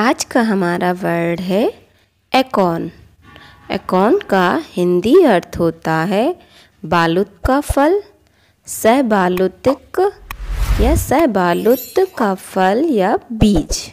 आज का हमारा वर्ड है एकॉन एकॉन का हिंदी अर्थ होता है बालुत का फल सहबालुतिक या सहबालुत का फल या बीज